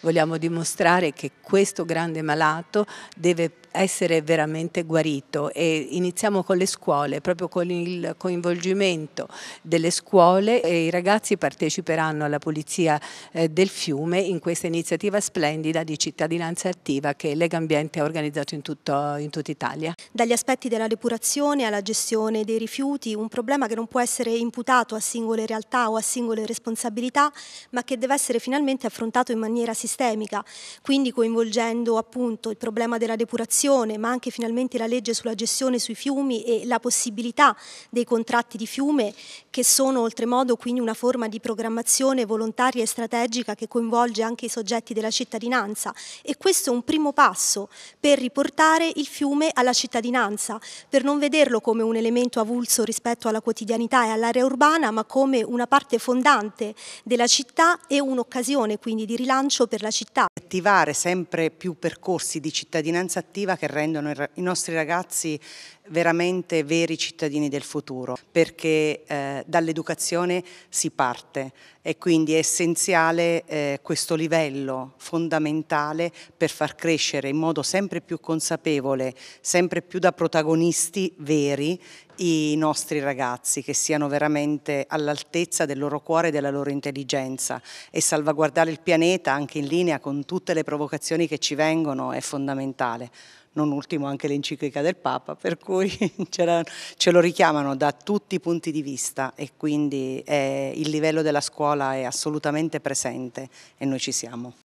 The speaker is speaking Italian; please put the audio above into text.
Vogliamo dimostrare che questo grande malato deve essere veramente guarito e iniziamo con le scuole, proprio con il coinvolgimento delle scuole e i ragazzi parteciperanno alla pulizia eh, del fiume in questa iniziativa splendida di cittadinanza attiva che Lega Ambiente ha organizzato in, tutto, in tutta Italia. Dagli aspetti della depurazione alla gestione dei rifiuti, un problema che non può essere imputato a singole realtà o a singole responsabilità, ma che deve essere finalmente affrontato in maniera sistemica, quindi coinvolgendo appunto il problema della depurazione l'irrigazione, ma anche finalmente la legge sulla gestione sui fiumi e la possibilità dei contratti di fiume che sono oltremodo quindi una forma di programmazione volontaria e strategica che coinvolge anche i soggetti della cittadinanza e questo è un primo passo per riportare il fiume alla cittadinanza, per non vederlo come un elemento avulso rispetto alla quotidianità e all'area urbana, ma come una parte fondante della città e un'occasione quindi di rilancio per la città attivare sempre più percorsi di cittadinanza attiva che rendono i nostri ragazzi veramente veri cittadini del futuro, perché eh, dall'educazione si parte e quindi è essenziale eh, questo livello fondamentale per far crescere in modo sempre più consapevole, sempre più da protagonisti veri i nostri ragazzi, che siano veramente all'altezza del loro cuore e della loro intelligenza e salvaguardare il pianeta anche in linea con tutte le provocazioni che ci vengono è fondamentale. Non ultimo anche l'enciclica del Papa, per cui ce lo richiamano da tutti i punti di vista e quindi eh, il livello della scuola è assolutamente presente e noi ci siamo.